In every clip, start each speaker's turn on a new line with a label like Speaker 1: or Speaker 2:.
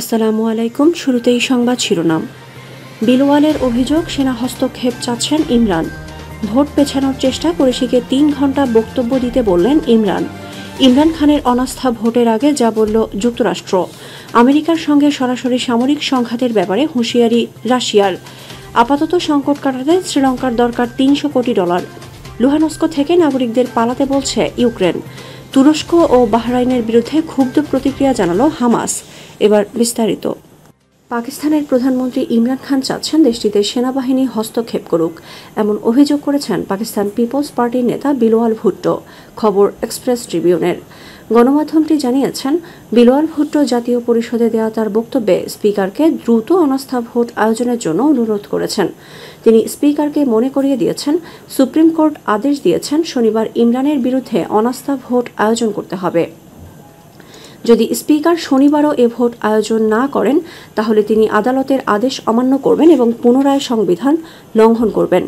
Speaker 1: আসসালামু আলাইকুম শুরুতেই সংবাদ শিরোনাম বিলওয়ালের অভিযোগ সেনা হস্তক্ষেপ চাচ্ছেন ইমরান ভোট পেছানোর চেষ্টা কুরেশিকে তিন ঘন্টা বক্তব্য দিতে বললেন ইমরান ইমরান খানের অনাস্থা ভোটের আগে যা বলল যুক্তরাষ্ট্র আমেরিকার সঙ্গে সরাসরি সামরিক সংঘাতের ব্যাপারে হুঁশিয়ারি রাশিয়ার আপাতত সংকট কাটাতে শ্রীলঙ্কার দরকার তিনশো কোটি ডলার লুহানস্কো থেকে নাগরিকদের পালাতে বলছে ইউক্রেন তুরস্ক ও বাহরাইনের বিরুদ্ধে ক্ষুব্ধ প্রতিক্রিয়া জানালো হামাস এবার বিস্তারিত পাকিস্তানের প্রধানমন্ত্রী ইমরান খান চাচ্ছেন দেশটিতে সেনাবাহিনী হস্তক্ষেপ করুক এমন অভিযোগ করেছেন পাকিস্তান পিপলস পার্টির নেতা বিলোয়াল ভুট্টো খবর এক্সপ্রেস ট্রিবিউনের গণমাধ্যমটি জানিয়েছেন বিলোয়াল ভুট্টো জাতীয় পরিষদে দেওয়া তার বক্তব্যে স্পিকারকে দ্রুত অনাস্থা ভোট আয়োজনের জন্য অনুরোধ করেছেন তিনি স্পিকারকে মনে করিয়ে দিয়েছেন সুপ্রিম কোর্ট আদেশ দিয়েছেন শনিবার ইমরানের বিরুদ্ধে অনাস্থা ভোট আয়োজন করতে হবে যদি স্পিকার শনিবারও এ ভোট আয়োজন না করেন তাহলে তিনি আদালতের আদেশ অমান্য করবেন এবং পুনরায় সংবিধান লঙ্ঘন করবেন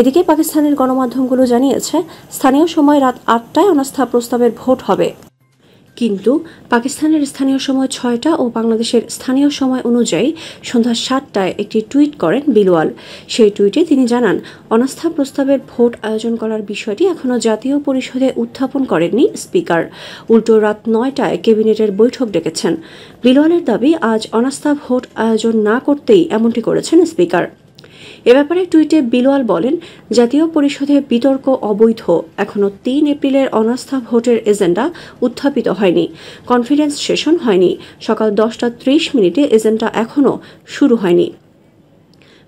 Speaker 1: এদিকে পাকিস্তানের গণমাধ্যমগুলো জানিয়েছে স্থানীয় সময় রাত আটটায় অনাস্থা প্রস্তাবের ভোট হবে কিন্তু পাকিস্তানের স্থানীয় সময় ছয়টা ও বাংলাদেশের স্থানীয় সময় অনুযায়ী সন্ধ্যা সাতটায় একটি টুইট করেন বিলওয়াল সেই টুইটে তিনি জানান অনাস্থা প্রস্তাবের ভোট আয়োজন করার বিষয়টি এখনও জাতীয় পরিষদে উত্থাপন করেননি স্পিকার উল্টো রাত নয়টায় ক্যাবিনেটের বৈঠক ডেকেছেন বিলওয়ালের দাবি আজ অনাস্থা ভোট আয়োজন না করতেই এমনটি করেছেন স্পিকার এ ব্যাপারে টুইটে বিলোয়াল বলেন জাতীয় পরিষদে বিতর্ক অবৈধ এখনও তিন এপ্রিলের অনাস্থা ভোটের এজেন্ডা উত্থাপিত হয়নি কনফিডেন্স সেশন হয়নি সকাল দশটা ত্রিশ মিনিটে এজেন্ডা এখনও শুরু হয়নি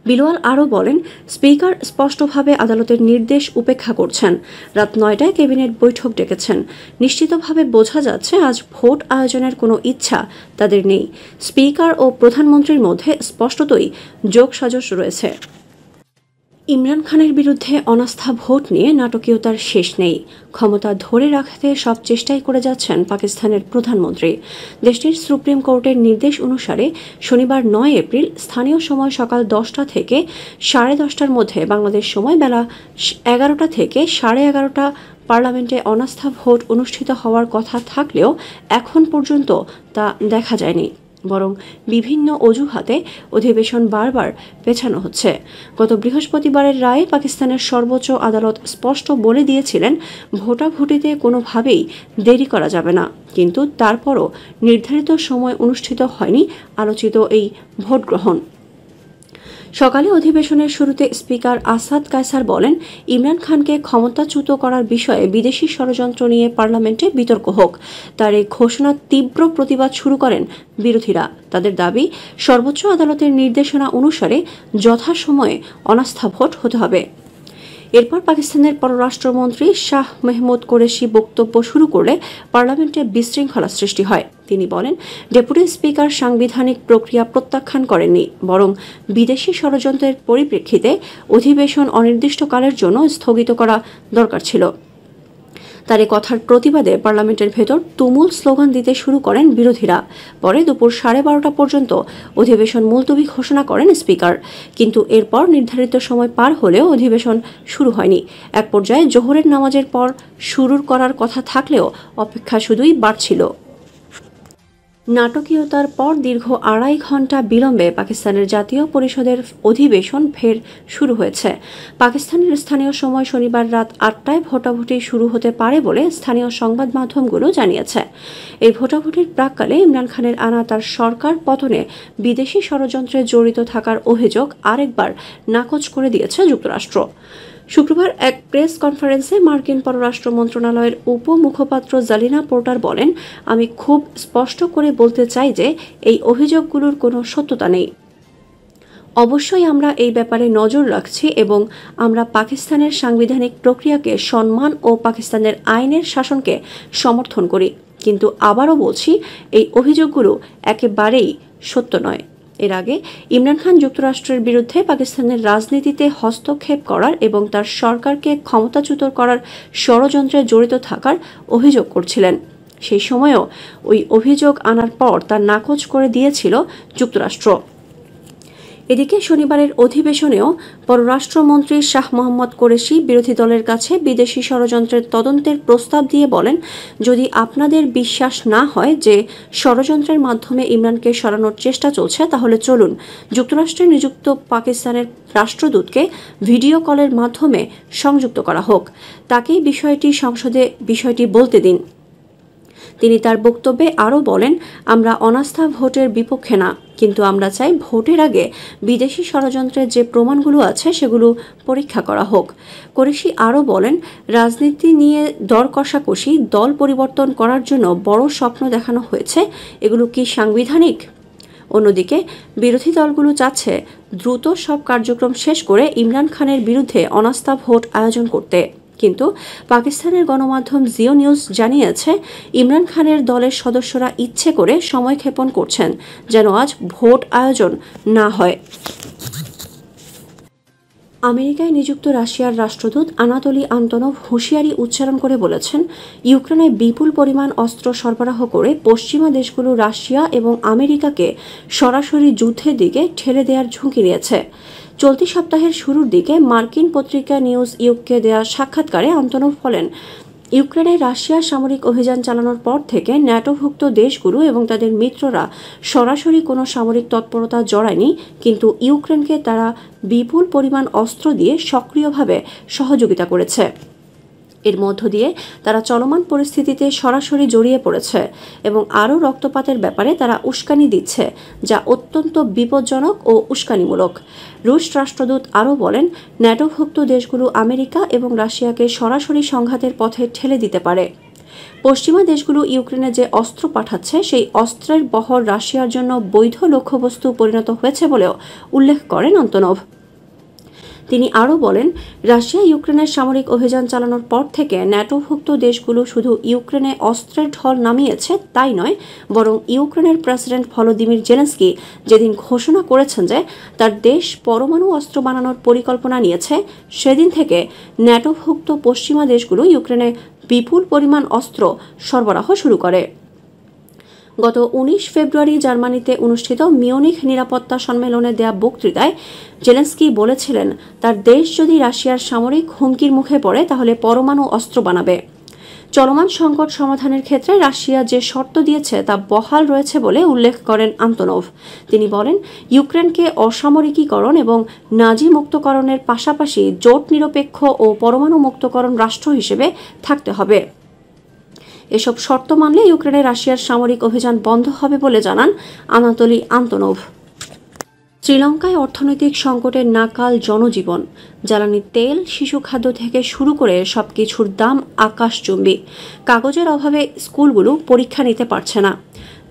Speaker 1: বিলওয়াল আরও বলেন স্পিকার স্পষ্টভাবে আদালতের নির্দেশ উপেক্ষা করছেন রাত নয়টায় ক্যাবিনেট বৈঠক ডেকেছেন নিশ্চিতভাবে বোঝা যাচ্ছে আজ ভোট আয়োজনের কোনো ইচ্ছা তাদের নেই স্পিকার ও প্রধানমন্ত্রীর মধ্যে স্পষ্টতই যোগসাজশ রয়েছে ইমরান খানের বিরুদ্ধে অনাস্থা ভোট নিয়ে নাটকীয়তার শেষ নেই ক্ষমতা ধরে রাখতে সব চেষ্টাই করে যাচ্ছেন পাকিস্তানের প্রধানমন্ত্রী দেশটির সুপ্রিম কোর্টের নির্দেশ অনুসারে শনিবার নয় এপ্রিল স্থানীয় সময় সকাল দশটা থেকে সাড়ে দশটার মধ্যে বাংলাদেশ সময় বেলা এগারোটা থেকে সাড়ে এগারোটা পার্লামেন্টে অনাস্থা ভোট অনুষ্ঠিত হওয়ার কথা থাকলেও এখন পর্যন্ত তা দেখা যায়নি বরং বিভিন্ন অজুহাতে অধিবেশন বারবার পেছানো হচ্ছে গত বৃহস্পতিবারের রায়ে পাকিস্তানের সর্বোচ্চ আদালত স্পষ্ট বলে দিয়েছিলেন ভোটাভুটিতে কোনোভাবেই দেরি করা যাবে না কিন্তু তারপরও নির্ধারিত সময় অনুষ্ঠিত হয়নি আলোচিত এই ভোট গ্রহণ সকালে অধিবেশনের শুরুতে স্পিকার আসাদ কায়সার বলেন ইমরান খানকে ক্ষমতাচ্যুত করার বিষয়ে বিদেশি ষড়যন্ত্র নিয়ে পার্লামেন্টে বিতর্ক হোক তার এই ঘোষণার তীব্র প্রতিবাদ শুরু করেন বিরোধীরা তাদের দাবি সর্বোচ্চ আদালতের নির্দেশনা অনুসারে যথাসময়ে অনাস্থা ভোট হতে হবে এরপর পাকিস্তানের পররাষ্ট্রমন্ত্রী শাহ মেহমুদ কোরেশি বক্তব্য শুরু করলে পার্লামেন্টে বিশৃঙ্খলা সৃষ্টি হয় তিনি বলেন ডেপুটি স্পিকার সাংবিধানিক প্রক্রিয়া প্রত্যাখ্যান করেননি বরং বিদেশি ষড়যন্ত্রের পরিপ্রেক্ষিতে অধিবেশন অনির্দিষ্টকালের জন্য স্থগিত করা দরকার ছিল তার কথার প্রতিবাদে পার্লামেন্টের ভেতর তুমুল স্লোগান দিতে শুরু করেন বিরোধীরা পরে দুপুর সাড়ে বারোটা পর্যন্ত অধিবেশন মুলতবি ঘোষণা করেন স্পিকার কিন্তু এরপর নির্ধারিত সময় পার হলেও অধিবেশন শুরু হয়নি এক পর্যায়ে জোহরের নামাজের পর শুরুর করার কথা থাকলেও অপেক্ষা শুধুই বাড়ছিল নাটকীয়তার পর দীর্ঘ আড়াই ঘন্টা বিলম্বে পাকিস্তানের জাতীয় পরিষদের অধিবেশন ফের শুরু হয়েছে পাকিস্তানের স্থানীয় সময় শনিবার রাত আটটায় ভোটাভুটি শুরু হতে পারে বলে স্থানীয় সংবাদ মাধ্যমগুলো জানিয়েছে এই ভোটাভুটির প্রাককালে ইমরান খানের আনা তার সরকার পতনে বিদেশি ষড়যন্ত্রে জড়িত থাকার অভিযোগ আরেকবার নাকচ করে দিয়েছে যুক্তরাষ্ট্র শুক্রবার এক প্রেস কনফারেন্সে মার্কিন পররাষ্ট্র মন্ত্রণালয়ের উপমুখপাত্র জালিনা পোর্টার বলেন আমি খুব স্পষ্ট করে বলতে চাই যে এই অভিযোগগুলোর কোনো সত্যতা নেই অবশ্যই আমরা এই ব্যাপারে নজর রাখছি এবং আমরা পাকিস্তানের সাংবিধানিক প্রক্রিয়াকে সম্মান ও পাকিস্তানের আইনের শাসনকে সমর্থন করি কিন্তু আবারও বলছি এই অভিযোগগুলো একেবারেই সত্য নয় এর আগে ইমরান খান যুক্তরাষ্ট্রের বিরুদ্ধে পাকিস্তানের রাজনীতিতে হস্তক্ষেপ করার এবং তার সরকারকে ক্ষমতাচ্যুত করার ষড়যন্ত্রে জড়িত থাকার অভিযোগ করছিলেন সেই সময়ও ওই অভিযোগ আনার পর তা নাকচ করে দিয়েছিল যুক্তরাষ্ট্র এদিকে শনিবারের অধিবেশনেও পররাষ্ট্রমন্ত্রী শাহ মোহাম্মদ কোরেশি বিরোধী দলের কাছে বিদেশি ষড়যন্ত্রের তদন্তের প্রস্তাব দিয়ে বলেন যদি আপনাদের বিশ্বাস না হয় যে ষড়যন্ত্রের মাধ্যমে ইমরানকে সরানোর চেষ্টা চলছে তাহলে চলুন যুক্তরাষ্ট্রে নিযুক্ত পাকিস্তানের রাষ্ট্রদূতকে ভিডিও কলের মাধ্যমে সংযুক্ত করা হোক তাকেই বিষয়টি সংসদে বিষয়টি বলতে দিন তিনি তার বক্তব্যে আরও বলেন আমরা অনাস্থা ভোটের বিপক্ষে না কিন্তু আমরা চাই ভোটের আগে বিদেশি ষড়যন্ত্রের যে প্রমাণগুলো আছে সেগুলো পরীক্ষা করা হোক কোরেশি আরও বলেন রাজনীতি নিয়ে দর কষাকষি দল পরিবর্তন করার জন্য বড় স্বপ্ন দেখানো হয়েছে এগুলো কি সাংবিধানিক অন্যদিকে বিরোধী দলগুলো চাচ্ছে দ্রুত সব কার্যক্রম শেষ করে ইমরান খানের বিরুদ্ধে অনাস্থা ভোট আয়োজন করতে কিন্তু পাকিস্তানের গণমাধ্যম জিও নিউজ জানিয়েছে ইমরান খানের দলের সদস্যরা ইচ্ছে করে সময় ক্ষেপণ করছেন যেন আজ ভোট আয়োজন না হয় আমেরিকায় নিযুক্ত রাশিয়ার রাষ্ট্রদূত আনাতলি আন্তনভ হুঁশিয়ারি উচ্চারণ করে বলেছেন ইউক্রেনে বিপুল পরিমাণ অস্ত্র সরবরাহ করে পশ্চিমা দেশগুলো রাশিয়া এবং আমেরিকাকে সরাসরি যুদ্ধের দিকে ঠেলে দেওয়ার ঝুঁকি নিয়েছে চলতি সপ্তাহের শুরুর দিকে মার্কিন পত্রিকা নিউজ ইউকে দেয়া সাক্ষাৎকারে আন্তনভ বলেন ইউক্রেনে রাশিয়ার সামরিক অভিযান চালানোর পর থেকে ন্যাটোভুক্ত দেশগুলো এবং তাদের মিত্ররা সরাসরি কোনো সামরিক তৎপরতা জড়ায়নি কিন্তু ইউক্রেনকে তারা বিপুল পরিমাণ অস্ত্র দিয়ে সক্রিয়ভাবে সহযোগিতা করেছে এর মধ্য দিয়ে তারা চলমান পরিস্থিতিতে সরাসরি জড়িয়ে পড়েছে এবং আরও রক্তপাতের ব্যাপারে তারা উস্কানি দিচ্ছে যা অত্যন্ত বিপজ্জনক ও উস্কানিমূলক রুশ রাষ্ট্রদূত আরও বলেন ন্যাটোভুক্ত দেশগুলো আমেরিকা এবং রাশিয়াকে সরাসরি সংঘাতের পথে ঠেলে দিতে পারে পশ্চিমা দেশগুলো ইউক্রেনে যে অস্ত্র পাঠাচ্ছে সেই অস্ত্রের বহর রাশিয়ার জন্য বৈধ লক্ষ্যবস্তু পরিণত হয়েছে বলেও উল্লেখ করেন অন্তনভ তিনি আরও বলেন রাশিয়া ইউক্রেনের সামরিক অভিযান চালানোর পর থেকে ন্যাটোভুক্ত দেশগুলো শুধু ইউক্রেনে অস্ত্রের ঢল নামিয়েছে তাই নয় বরং ইউক্রেনের প্রেসিডেন্ট ভলোদিমির জেলেন্সকি যেদিন ঘোষণা করেছেন যে তার দেশ পরমাণু অস্ত্র বানানোর পরিকল্পনা নিয়েছে সেদিন থেকে ন্যাটোভুক্ত পশ্চিমা দেশগুলো ইউক্রেনে বিপুল পরিমাণ অস্ত্র সরবরাহ শুরু করে গত উনিশ ফেব্রুয়ারি জার্মানিতে অনুষ্ঠিত মিউনিখ নিরাপত্তা সম্মেলনে দেয়া বক্তৃতায় জেলেন্সকি বলেছিলেন তার দেশ যদি রাশিয়ার সামরিক হুমকির মুখে পড়ে তাহলে পরমাণু অস্ত্র বানাবে চলমান সংকট সমাধানের ক্ষেত্রে রাশিয়া যে শর্ত দিয়েছে তা বহাল রয়েছে বলে উল্লেখ করেন আন্তনভ তিনি বলেন ইউক্রেনকে অসামরিকীকরণ এবং নাজি মুক্তকরণের পাশাপাশি জোট নিরপেক্ষ ও পরমাণু মুক্তকরণ রাষ্ট্র হিসেবে থাকতে হবে এসব শর্ত মানলে ইউক্রেনে রাশিয়ার সামরিক অভিযান বন্ধ হবে বলে জানান আনাতলি আন্তনভ শ্রীলঙ্কায় অর্থনৈতিক সংকটের নাকাল জনজীবন জ্বালানি তেল শিশু খাদ্য থেকে শুরু করে সব কিছুর দাম আকাশচুম্বী কাগজের অভাবে স্কুলগুলো পরীক্ষা নিতে পারছে না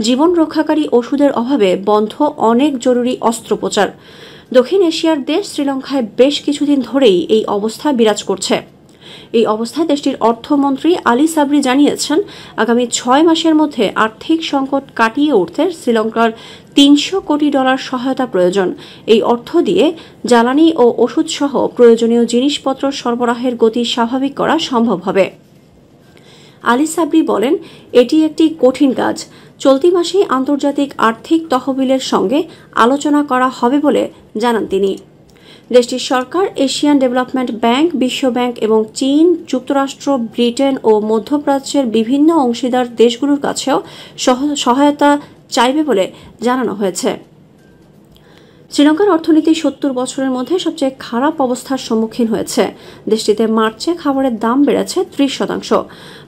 Speaker 1: জীবন রক্ষাকারী ওষুধের অভাবে বন্ধ অনেক জরুরি অস্ত্রোপচার দক্ষিণ এশিয়ার দেশ শ্রীলঙ্কায় বেশ কিছুদিন ধরেই এই অবস্থা বিরাজ করছে এই অবস্থায় দেশটির অর্থমন্ত্রী আলী সাবরি জানিয়েছেন আগামী ছয় মাসের মধ্যে আর্থিক সংকট কাটিয়ে উঠতে শ্রীলঙ্কার তিনশো কোটি ডলার সহায়তা প্রয়োজন এই অর্থ দিয়ে জ্বালানি ও ওষুধসহ প্রয়োজনীয় জিনিসপত্র সরবরাহের গতি স্বাভাবিক করা সম্ভব হবে আলি সাবরি বলেন এটি একটি কঠিন কাজ চলতি মাসে আন্তর্জাতিক আর্থিক তহবিলের সঙ্গে আলোচনা করা হবে বলে জানান তিনি দেশটির সরকার এশিয়ান ডেভেলপমেন্ট ব্যাংক বিশ্বব্যাংক এবং চীন যুক্তরাষ্ট্র ব্রিটেন ও মধ্যপ্রাচ্যের বিভিন্ন অংশীদার দেশগুলোর কাছেও সহায়তা চাইবে বলে জানানো হয়েছে শ্রীলঙ্কার অর্থনীতি সত্তর বছরের মধ্যে সবচেয়ে খারাপ অবস্থার সম্মুখীন হয়েছে দেশটিতে মার্চে খাবারের দাম বেড়েছে ত্রিশ শতাংশ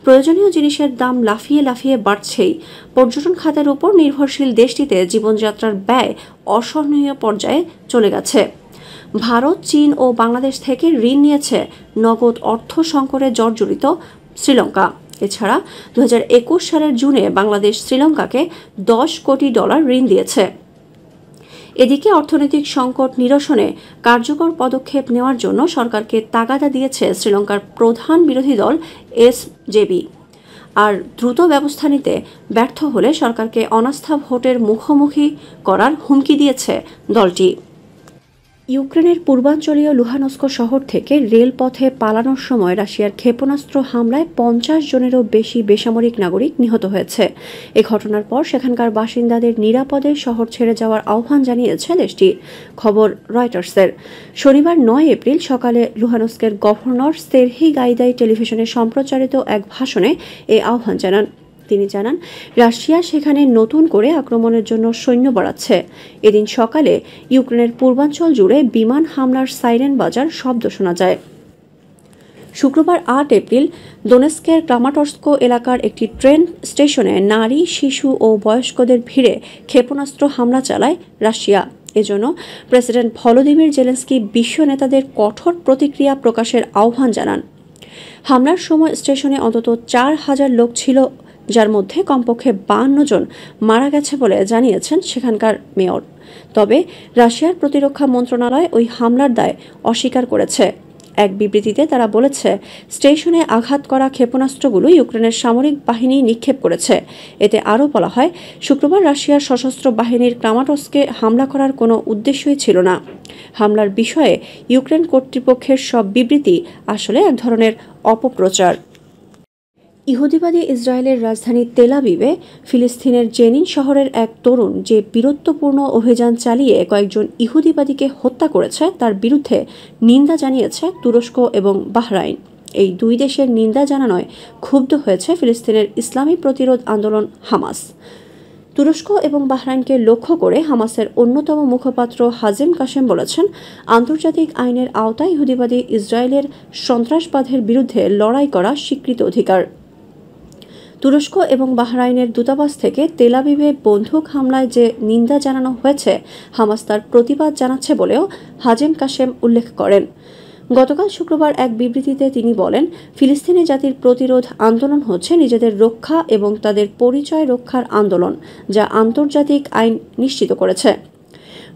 Speaker 1: প্রয়োজনীয় জিনিসের দাম লাফিয়ে লাফিয়ে বাড়ছেই পর্যটন খাতের উপর নির্ভরশীল দেশটিতে জীবনযাত্রার ব্যয় অসহনীয় পর্যায়ে চলে গেছে ভারত চীন ও বাংলাদেশ থেকে ঋণ নিয়েছে নগদ অর্থ সংকটে জর্জরিত শ্রীলঙ্কা এছাড়া দু সালের জুনে বাংলাদেশ শ্রীলঙ্কাকে দশ কোটি ডলার ঋণ দিয়েছে এদিকে অর্থনৈতিক সংকট নিরসনে কার্যকর পদক্ষেপ নেওয়ার জন্য সরকারকে তাগাদা দিয়েছে শ্রীলঙ্কার প্রধান বিরোধী দল এস জেবি আর দ্রুত ব্যবস্থা নিতে ব্যর্থ হলে সরকারকে অনাস্থা ভোটের মুখোমুখি করার হুমকি দিয়েছে দলটি ইউক্রেনের পূর্বাঞ্চলীয় লুহানস্ক শহর থেকে রেলপথে পালানোর সময় রাশিয়ার ক্ষেপণাস্ত্র হামলায় পঞ্চাশ জনেরও বেশি বেসামরিক নাগরিক নিহত হয়েছে এ ঘটনার পর সেখানকার বাসিন্দাদের নিরাপদে শহর ছেড়ে যাওয়ার আহ্বান জানিয়েছে দেশটি খবর রয়টার্সের শনিবার নয় এপ্রিল সকালে লুহানস্কের গভর্নর সেরহি গাইদাই টেলিভিশনে সম্প্রচারিত এক ভাষণে এই আহ্বান জানান তিনি জানান রাশিয়া সেখানে নতুন করে আক্রমণের জন্য সৈন্য বাড়াচ্ছে এদিন সকালে ইউক্রেনের পূর্বাঞ্চল জুড়ে বিমান হামলার সাইরেন বাজার শব্দ শোনা যায় শুক্রবার আট এপ্রিল দোনেস্কের ক্রামাটস্ক এলাকার একটি ট্রেন স্টেশনে নারী শিশু ও বয়স্কদের ভিড়ে ক্ষেপণাস্ত্র হামলা চালায় রাশিয়া এজন্য প্রেসিডেন্ট ভলোদিমির জেলেন্সকি বিশ্ব নেতাদের কঠোর প্রতিক্রিয়া প্রকাশের আহ্বান জানান হামলার সময় স্টেশনে অন্তত চার হাজার লোক ছিল যার মধ্যে কমপক্ষে বাহান্ন জন মারা গেছে বলে জানিয়েছেন সেখানকার মেয়র তবে রাশিয়ার প্রতিরক্ষা মন্ত্রণালয় ওই হামলার দায় অস্বীকার করেছে এক বিবৃতিতে তারা বলেছে স্টেশনে আঘাত করা ক্ষেপণাস্ত্রগুলো ইউক্রেনের সামরিক বাহিনী নিক্ষেপ করেছে এতে আরও বলা হয় শুক্রবার রাশিয়ার সশস্ত্র বাহিনীর ক্রামাটসকে হামলা করার কোনো উদ্দেশ্যই ছিল না হামলার বিষয়ে ইউক্রেন কর্তৃপক্ষের সব বিবৃতি আসলে এক ধরনের অপপ্রচার ইহুদিবাদী ইসরায়েলের রাজধানী তেলাবিবে ফিলিস্তিনের জেনিন শহরের এক তরুণ যে বীরত্বপূর্ণ অভিযান চালিয়ে কয়েকজন ইহুদিবাদীকে হত্যা করেছে তার বিরুদ্ধে নিন্দা জানিয়েছে তুরস্ক এবং বাহরাইন এই দুই দেশের নিন্দা জানানোয় ক্ষুব্ধ হয়েছে ফিলিস্তিনের ইসলামী প্রতিরোধ আন্দোলন হামাস তুরস্ক এবং বাহরাইনকে লক্ষ্য করে হামাসের অন্যতম মুখপাত্র হাজিম কাশেম বলেছেন আন্তর্জাতিক আইনের আওতায় ইহুদিবাদী ইসরায়েলের সন্ত্রাসবাদের বিরুদ্ধে লড়াই করা স্বীকৃত অধিকার তুরস্ক এবং বাহরাইনের দূতাবাস থেকে তেলাবিবে বন্দুক হামলায় যে নিন্দা জানানো হয়েছে হামাস তার প্রতিবাদ জানাচ্ছে বলেও হাজেম কাশেম উল্লেখ করেন গতকাল শুক্রবার এক বিবৃতিতে তিনি বলেন ফিলিস্তিনি জাতির প্রতিরোধ আন্দোলন হচ্ছে নিজেদের রক্ষা এবং তাদের পরিচয় রক্ষার আন্দোলন যা আন্তর্জাতিক আইন নিশ্চিত করেছে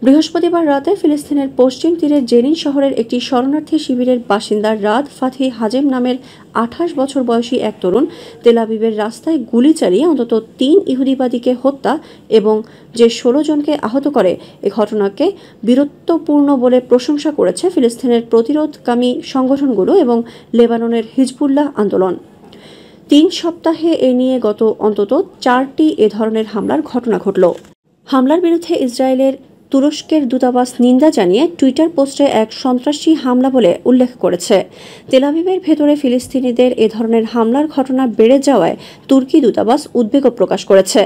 Speaker 1: বৃহস্পতিবার রাতে ফিলিস্তিনের পশ্চিম তীরে জেরিন শহরের একটি শরণার্থী শিবিরের বাসিন্দা রাদ ফাথি হাজেম নামের আঠাশ বছর বয়সী এক তরুণ তেলাবিবের রাস্তায় গুলি চালিয়ে অন্তত তিন ইহুদিবাদীকে হত্যা এবং যে ষোলো জনকে আহত করে এ ঘটনাকে বীরত্বপূর্ণ বলে প্রশংসা করেছে ফিলিস্তিনের প্রতিরোধকামী সংগঠনগুলো এবং লেবাননের হিজবুল্লাহ আন্দোলন তিন সপ্তাহে এ নিয়ে গত অন্তত চারটি এ ধরনের হামলার ঘটনা ঘটল হামলার বিরুদ্ধে ইসরায়েলের তুরস্কের দূতাবাস নিন্দা জানিয়ে টুইটার পোস্টে এক সন্ত্রাসী হামলা বলে উল্লেখ করেছে তেলাভিবের ভেতরে ফিলিস্তিনিদের এ ধরনের হামলার ঘটনা বেড়ে যাওয়ায় তুর্কি দূতাবাস উদ্বেগও প্রকাশ করেছে